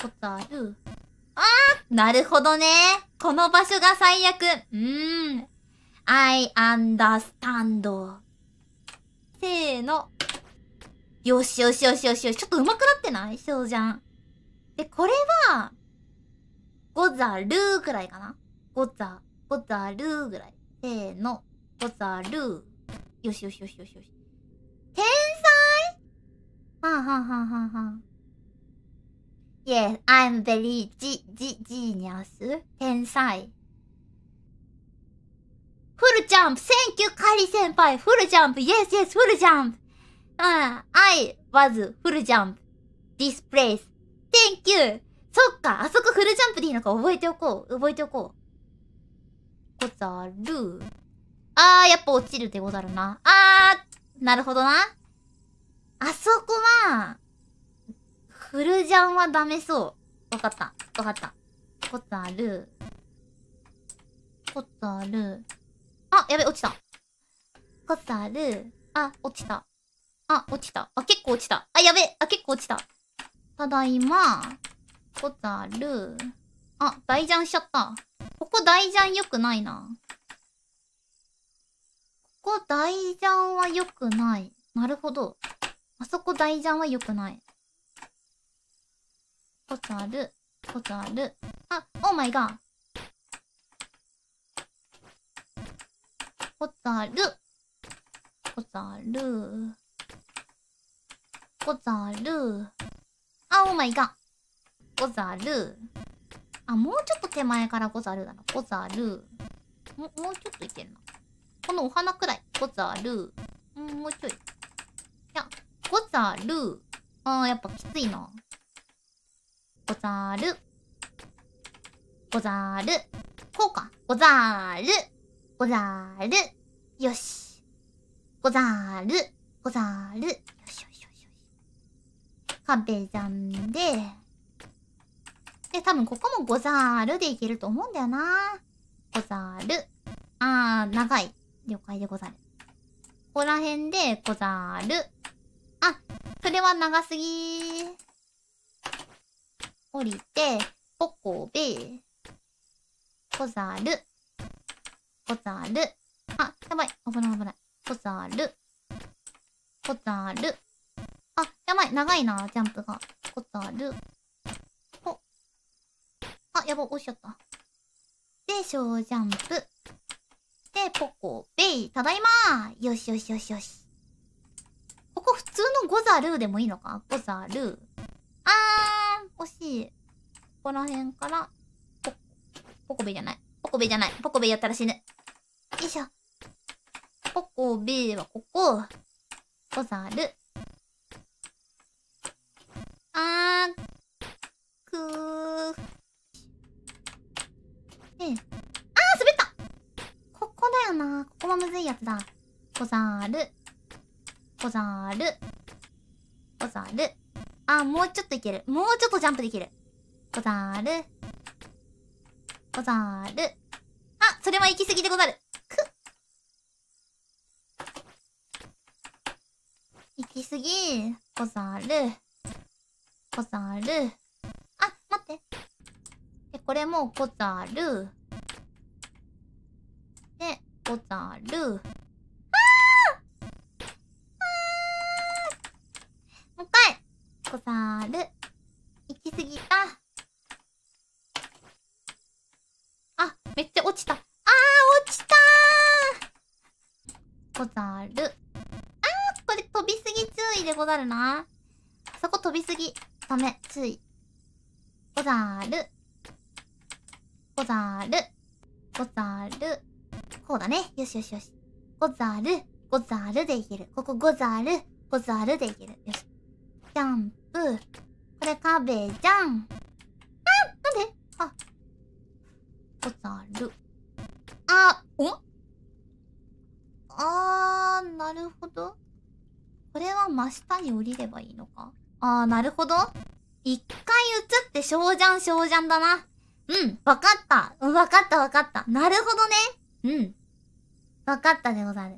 ことあるあーなるほどね。この場所が最悪。うーん。I understand. せーの。よしよしよしよしよし。ちょっと上手くなってないそうじゃん。で、これは、ござるーくらいかなござ、ござるーぐらい。せーの。ござるー。よしよしよしよしよし。天才はあはあはあはあはあ。Yes, I'm very g g genius. 天才。フルジャンプ !Thank you, カリ先輩フルジャンプ !Yes, yes, フルジャンプうん、I was full jump !This place! Thank you! そっか、あそこフルジャンプでいいのか覚えておこう。覚えておこう。ござる。あー、やっぱ落ちるでござるな。あー、なるほどな。あそこは、フルジャンはダメそう。わかった。わかった。コタル。る。タル。あ、やべ、落ちた。ホタル。あ、落ちた。あ、落ちた。あ、結構落ちた。あ、やべ、あ、結構落ちた。ただいま。ホタル。あ、大ジャンしちゃった。ここ大ジャン良くないな。ここ大ジャンは良くない。なるほど。あそこ大ジャンは良くない。コツある。コツある。あ、オーマイガー。コツある。コツある。コツある。あ、オーマイガー。コツある。あ、もうちょっと手前からコツあるだな。コツある。も、もうちょっといけるな。このお花くらい。コツある。うん、もうちょい。いや、コツある。あー、やっぱきついな。ござる。ござる。こうか。ござる。ござる。よし。ござる。ござる。よしよしよしよし。壁じゃんで。で、多分ここもござるでいけると思うんだよな。ござる。あー、長い。了解でござる。ここら辺でござる。あ、それは長すぎー。降りて、ポコベ、コザル、コザル、あ、やばい、危ない危ない。コザル、コザル、あ、やばい、長いな、ジャンプが。コザル、ほ、あ、やば、落ちちゃった。で、小ジャンプ、で、ポコベイ、ただいまよしよしよしよし。ここ普通のゴザルーでもいいのかゴザルー。あー少し、ここら辺から、ポ、ポコベじゃない。ポコベじゃない。ポコベやったら死ぬ。よいしょ。ポコベはここ、ござる。あー、くー。えあー、滑ったここだよな。ここはむずいやつだ。ござる。ござる。ござる。あ、もうちょっといける。もうちょっとジャンプできる。ござる。ござる。あ、それは行き過ぎでござる。く行き過ぎ、ござる。ござる。あ、待って。で、これもござる。で、ござる。ござる。行き過ぎた。あ、めっちゃ落ちた。あー、落ちたーござる。あー、これ飛びすぎ注意でござるな。そこ飛びすぎ。ダメ、注意。ござる。ござる。ござる。こうだね。よしよしよし。ござる。ござるでいける。ここござる。ござるでいける。よし。ジャンうこれ壁じゃん。あなんであ。ござる。あ、おあー、なるほど。これは真下に降りればいいのかあー、なるほど。一回映って、小じゃん、小じゃんだな。うん、わかった。わかった、わかった。なるほどね。うん。わかったでござる。